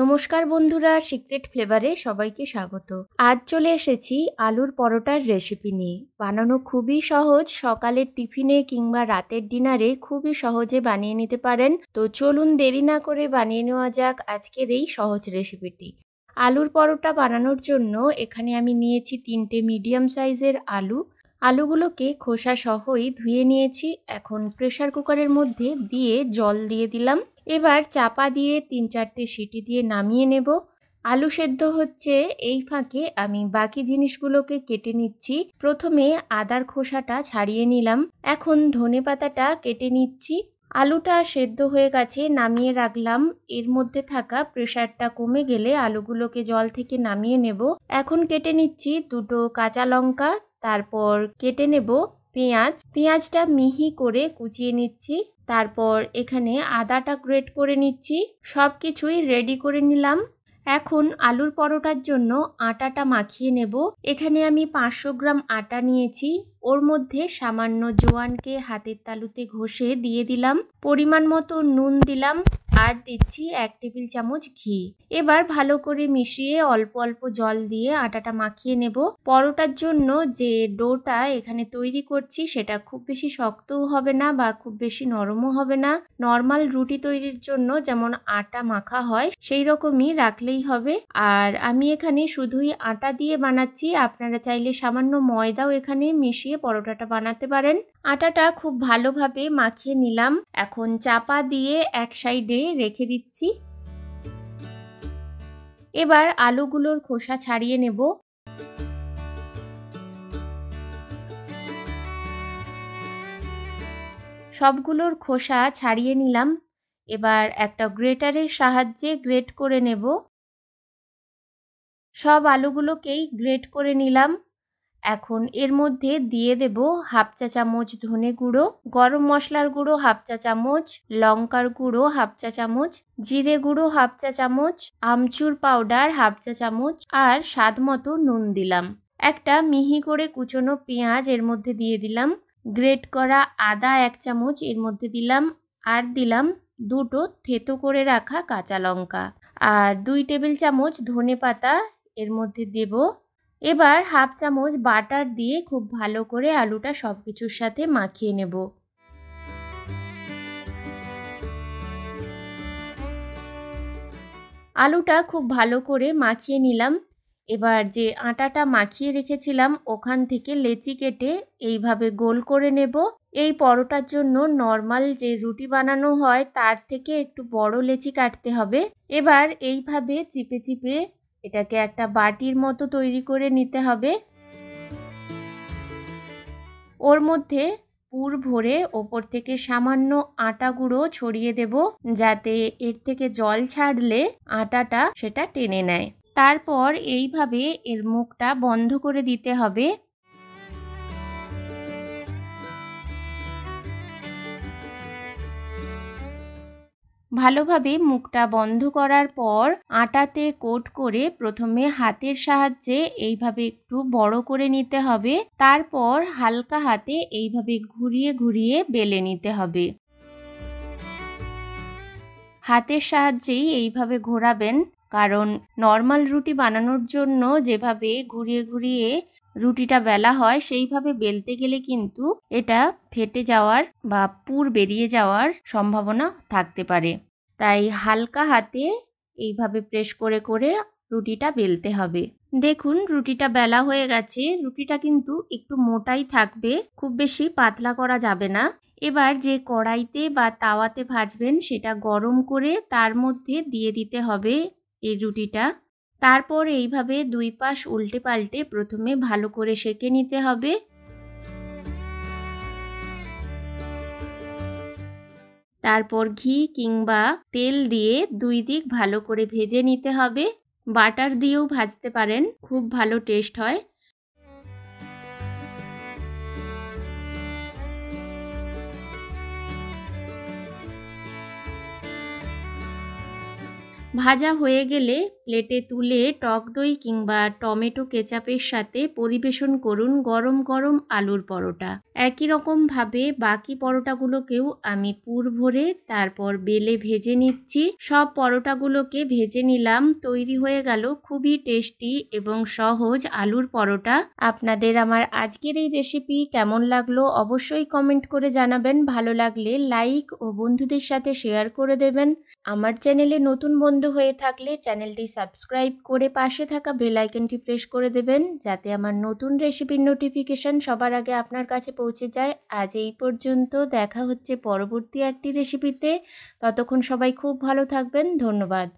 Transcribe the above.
নমস্কার বন্ধুরা সিক্রেট ফ্লেভারে সবাইকে স্বাগত আজ চলে এসেছি আলুর পরোটার রেসিপি নিয়ে বানানো খুবই সহজ সকালের টিফিনে কিংবা রাতের ডিনারে খুবই সহজে বানিয়ে নিতে পারেন তো চলুন দেরি না করে বানিয়ে নেওয়া যাক আজকের এই সহজ রেসিপিটি আলুর পরোটা বানানোর জন্য এখানে আমি নিয়েছি তিনটে মিডিয়াম সাইজের আলু আলুগুলোকে খোসা সহই ধুয়ে নিয়েছি এখন প্রেশার কুকারের মধ্যে দিয়ে জল দিয়ে দিলাম এবার চাপা দিয়ে তিন চারটে সিটি দিয়ে নামিয়ে নেব আলু সেদ্ধ হচ্ছে এই ফাঁকে আমি বাকি জিনিসগুলোকে কেটে নিচ্ছি প্রথমে আদার খোসাটা ছাড়িয়ে নিলাম এখন ধনে পাতাটা কেটে নিচ্ছি আলুটা সেদ্ধ হয়ে গেছে নামিয়ে রাখলাম এর মধ্যে থাকা প্রেশারটা কমে গেলে আলুগুলোকে জল থেকে নামিয়ে নেব এখন কেটে নিচ্ছি দুটো কাঁচা লঙ্কা তারপর কেটে নেব পেঁয়াজ পেঁয়াজটা মিহি করে কুচিয়ে নিচ্ছি তারপর এখানে আদাটা গ্রেট করে নিচ্ছি সব কিছুই রেডি করে নিলাম এখন আলুর পরোটার জন্য আটাটা মাখিয়ে নেব এখানে আমি পাঁচশো গ্রাম আটা নিয়েছি ওর মধ্যে সামান্য জোয়ানকে হাতের তালুতে ঘষে দিয়ে দিলাম পরিমাণ মতো নুন দিলাম আর দিচ্ছি এক টেবিল চামচ ঘি এবার ভালো করে মিশিয়ে অল্প অল্প জল দিয়ে আটাটা মাখিয়ে নেব পরোটার জন্য যে ডোটা এখানে তৈরি করছি সেটা খুব বেশি শক্তও হবে না বা খুব বেশি নরমও হবে না নর্মাল রুটি তৈরির জন্য যেমন আটা মাখা হয় সেই রকমই রাখলেই হবে আর আমি এখানে শুধুই আটা দিয়ে বানাচ্ছি আপনারা চাইলে সামান্য ময়দাও এখানে মিশিয়ে পরোটাটা বানাতে পারেন আটাটা খুব ভালোভাবে মাখিয়ে নিলাম এখন চাপা দিয়ে এক সাইডে রেখে দিচ্ছি এবার আলুগুলোর খোসা ছাড়িয়ে নেব সবগুলোর খোসা ছাড়িয়ে নিলাম এবার একটা গ্রেটারের সাহায্যে গ্রেট করে নেব সব আলুগুলোকেই গ্রেট করে নিলাম এখন এর মধ্যে দিয়ে দেব হাফ চা চামচ ধনে গুঁড়ো গরম মশলার গুঁড়ো হাফ চা চামচ লঙ্কার গুঁড়ো হাফ চা চামচ জিরে গুঁড়ো হাফ চা চামচ আমচুর পাউডার হাফ চা চামচ আর স্বাদ মতো নুন দিলাম একটা মিহি করে কুচনো পেঁয়াজ এর মধ্যে দিয়ে দিলাম গ্রেট করা আদা এক চামচ এর মধ্যে দিলাম আর দিলাম দুটো থেতো করে রাখা কাঁচা লঙ্কা আর দুই টেবিল চামচ ধনে পাতা এর মধ্যে দেব এবার হাফ চামচ বাটার দিয়ে খুব ভালো করে আলুটা সব কিছুর সাথে মাখিয়ে নেব আলুটা খুব ভালো করে মাখিয়ে নিলাম এবার যে আটাটা মাখিয়ে রেখেছিলাম ওখান থেকে লেচি কেটে এইভাবে গোল করে নেব এই পরোটার জন্য নর্মাল যে রুটি বানানো হয় তার থেকে একটু বড় লেচি কাটতে হবে এবার এইভাবে চিপে চিপে এটাকে একটা বাটির মতো তৈরি করে নিতে হবে ওর মধ্যে পুর ভরে ওপর থেকে সামান্য আটা গুঁড়ো ছড়িয়ে দেব যাতে এর থেকে জল ছাড়লে আটাটা সেটা টেনে নেয় তারপর এইভাবে এর মুখটা বন্ধ করে দিতে হবে ভালোভাবে মুখটা বন্ধ করার পর আটাতে কোট করে প্রথমে হাতের সাহায্যে এইভাবে একটু বড় করে নিতে হবে তারপর হালকা হাতে এইভাবে ঘুরিয়ে ঘুরিয়ে বেলে নিতে হবে হাতের সাহায্যেই এইভাবে ঘোরাবেন কারণ নর্মাল রুটি বানানোর জন্য যেভাবে ঘুরিয়ে ঘুরিয়ে রুটিটা বেলা হয় সেইভাবে বেলতে গেলে কিন্তু এটা ফেটে যাওয়ার বা পুর বেরিয়ে যাওয়ার সম্ভাবনা থাকতে পারে তাই হালকা হাতে এইভাবে প্রেস করে করে রুটিটা বেলতে হবে দেখুন রুটিটা বেলা হয়ে গেছে রুটিটা কিন্তু একটু মোটাই থাকবে খুব বেশি পাতলা করা যাবে না এবার যে কড়াইতে বা তাওয়াতে ভাজবেন সেটা গরম করে তার মধ্যে দিয়ে দিতে হবে এই রুটিটা তারপর এইভাবে দুই পাশ উল্টে পাল্টে প্রথমে ভালো করে সেঁকে নিতে হবে তারপর ঘি কিংবা তেল দিয়ে দুই দিক ভালো করে ভেজে নিতে হবে বাটার দিয়েও ভাজতে পারেন খুব ভালো টেস্ট হয় ভাজা হয়ে গেলে প্লেটে তুলে টক দই কিংবা টমেটো কেচাপের সাথে পরিবেশন করুন গরম গরম আলুর পরোটা একই রকমভাবে বাকি পরোটাগুলোকেও আমি পুর ভরে তারপর বেলে ভেজে নিচ্ছি সব পরোটাগুলোকে ভেজে নিলাম তৈরি হয়ে গেল খুবই টেস্টি এবং সহজ আলুর পরোটা আপনাদের আমার আজকের এই রেসিপি কেমন লাগলো অবশ্যই কমেন্ট করে জানাবেন ভালো লাগলে লাইক ও বন্ধুদের সাথে শেয়ার করে দেবেন আমার চ্যানেলে নতুন বন্ধু হয়ে থাকলে চ্যানেলটি সাবস্ক্রাইব করে পাশে থাকা বেল আইকনটি প্রেস করে দেবেন যাতে আমার নতুন রেসিপির নোটিফিকেশান সবার আগে আপনার কাছে পৌঁছে যায় আজ এই পর্যন্ত দেখা হচ্ছে পরবর্তী একটি রেসিপিতে ততক্ষণ সবাই খুব ভালো থাকবেন ধন্যবাদ